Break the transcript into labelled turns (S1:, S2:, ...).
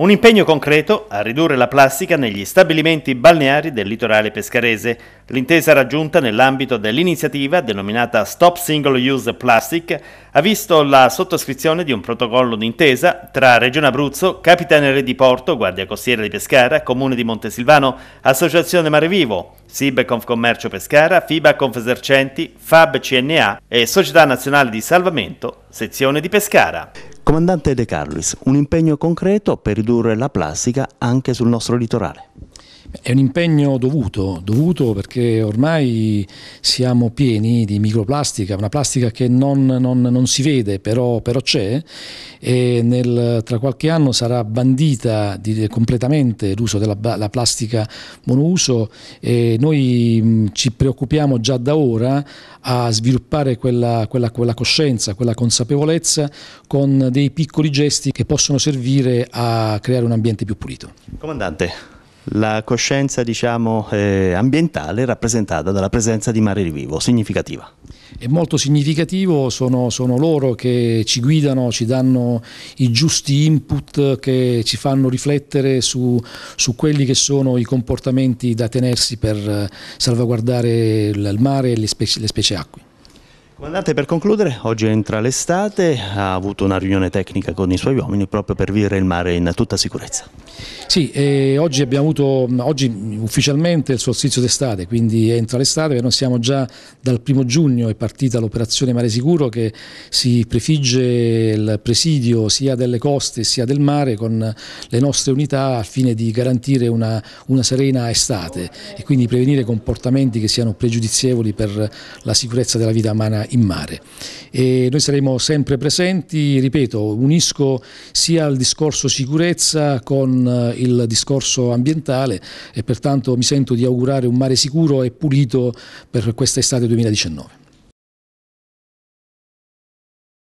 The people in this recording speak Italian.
S1: Un impegno concreto a ridurre la plastica negli stabilimenti balneari del litorale pescarese. L'intesa raggiunta nell'ambito dell'iniziativa denominata Stop Single Use Plastic ha visto la sottoscrizione di un protocollo d'intesa tra Regione Abruzzo, Capitanere di Porto, Guardia Costiera di Pescara, Comune di Montesilvano, Associazione Mare Vivo, SIB Confcommercio Pescara, FIBA Confesercenti, FAB CNA e Società Nazionale di Salvamento, Sezione di Pescara. Comandante De Carlis, un impegno concreto
S2: per ridurre la plastica anche sul nostro litorale. È un impegno dovuto, dovuto perché ormai siamo pieni di microplastica, una plastica che non, non, non si vede però, però c'è e nel, tra qualche anno sarà bandita di, completamente l'uso della plastica monouso e noi mh, ci preoccupiamo già da ora a sviluppare quella, quella, quella coscienza, quella consapevolezza con dei piccoli gesti che possono servire a creare un ambiente più pulito.
S1: Comandante, la coscienza diciamo, eh, ambientale rappresentata dalla presenza di mare rivivo, significativa.
S2: È molto significativo, sono, sono, loro che ci guidano, ci danno i giusti input che ci fanno riflettere su, su quelli che sono i comportamenti da tenersi per eh, salvaguardare il mare e le specie, le specie acque.
S1: Comandante, per concludere, oggi entra l'estate, ha avuto una riunione tecnica con i suoi uomini proprio per vivere il mare in tutta sicurezza.
S2: Sì, eh, oggi abbiamo avuto, oggi ufficialmente il solstizio d'estate, quindi entra l'estate, noi siamo già dal primo giugno è partita l'operazione Mare Sicuro che si prefigge il presidio sia delle coste sia del mare con le nostre unità al fine di garantire una, una serena estate e quindi prevenire comportamenti che siano pregiudizievoli per la sicurezza della vita umana in mare. E noi saremo sempre presenti, ripeto, unisco sia il discorso sicurezza con eh, il discorso ambientale e pertanto mi sento di augurare un mare sicuro e pulito per questa estate 2019.